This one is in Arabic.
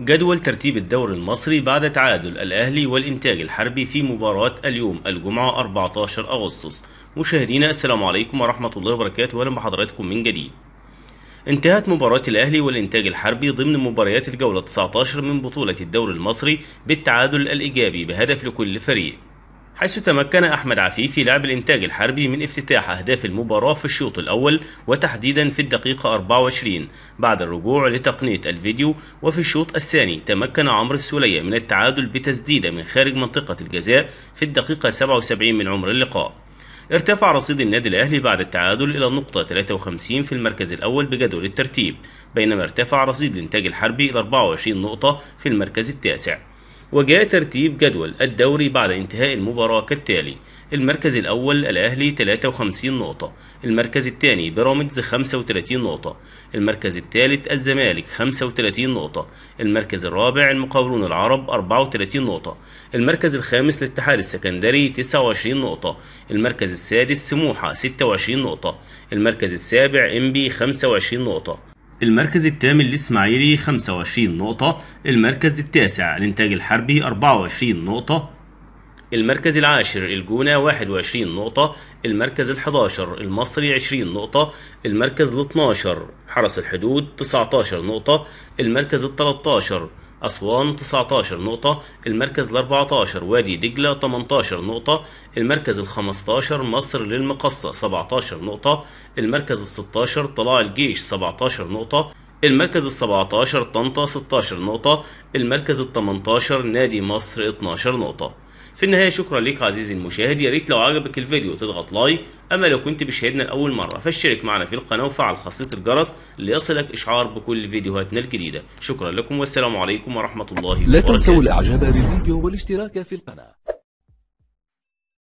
جدول ترتيب الدوري المصري بعد تعادل الأهلي والإنتاج الحربي في مباراة اليوم الجمعة 14 أغسطس مشاهدينا السلام عليكم ورحمة الله وبركاته أهلا بحضراتكم من جديد انتهت مباراة الأهلي والإنتاج الحربي ضمن مباريات الجولة 19 من بطولة الدوري المصري بالتعادل الإيجابي بهدف لكل فريق حيث تمكن أحمد عفيف في لعب الإنتاج الحربي من افتتاح أهداف المباراة في الشوط الأول وتحديدا في الدقيقة 24 بعد الرجوع لتقنية الفيديو وفي الشوط الثاني تمكن عمرو السولية من التعادل بتسديدة من خارج منطقة الجزاء في الدقيقة 77 من عمر اللقاء ارتفع رصيد النادي الأهلي بعد التعادل إلى النقطة 53 في المركز الأول بجدول الترتيب بينما ارتفع رصيد الإنتاج الحربي إلى 24 نقطة في المركز التاسع وجاء ترتيب جدول الدوري بعد انتهاء المباراة كالتالي المركز الأول الأهلي 53 نقطة المركز الثاني بيراميدز 35 نقطة المركز الثالث الزمالك 35 نقطة المركز الرابع المقاولون العرب 34 نقطة المركز الخامس الاتحاد السكندري 29 نقطة المركز السادس سموحة 26 نقطة المركز السابع انبي 25 نقطة المركز الثامن للإسماعيلي 25 نقطة المركز التاسع الإنتاج الحربي 24 نقطة المركز العاشر الجونة 21 نقطة المركز ال11 المصري 20 نقطة المركز ال12 حرس الحدود 19 نقطة المركز ال13 أسوان 19 نقطة المركز ال 14 وادي دجلة 18 نقطة المركز ال 15 مصر للمقصة 17 نقطة المركز ال 16 طلاع الجيش 17 نقطة المركز ال 17 طنطا 16 نقطة المركز ال 18 نادي مصر 12 نقطة في النهايه شكرا لك عزيزي المشاهد يا ريت لو عجبك الفيديو تضغط لايك اما لو كنت بشاهدنا لاول مره فاشترك معنا في القناه وفعل خاصيه الجرس ليصلك اشعار بكل فيديوهاتنا الجديده شكرا لكم والسلام عليكم ورحمه الله وبركاته لا تنسوا الاعجاب بالفيديو والاشتراك في القناه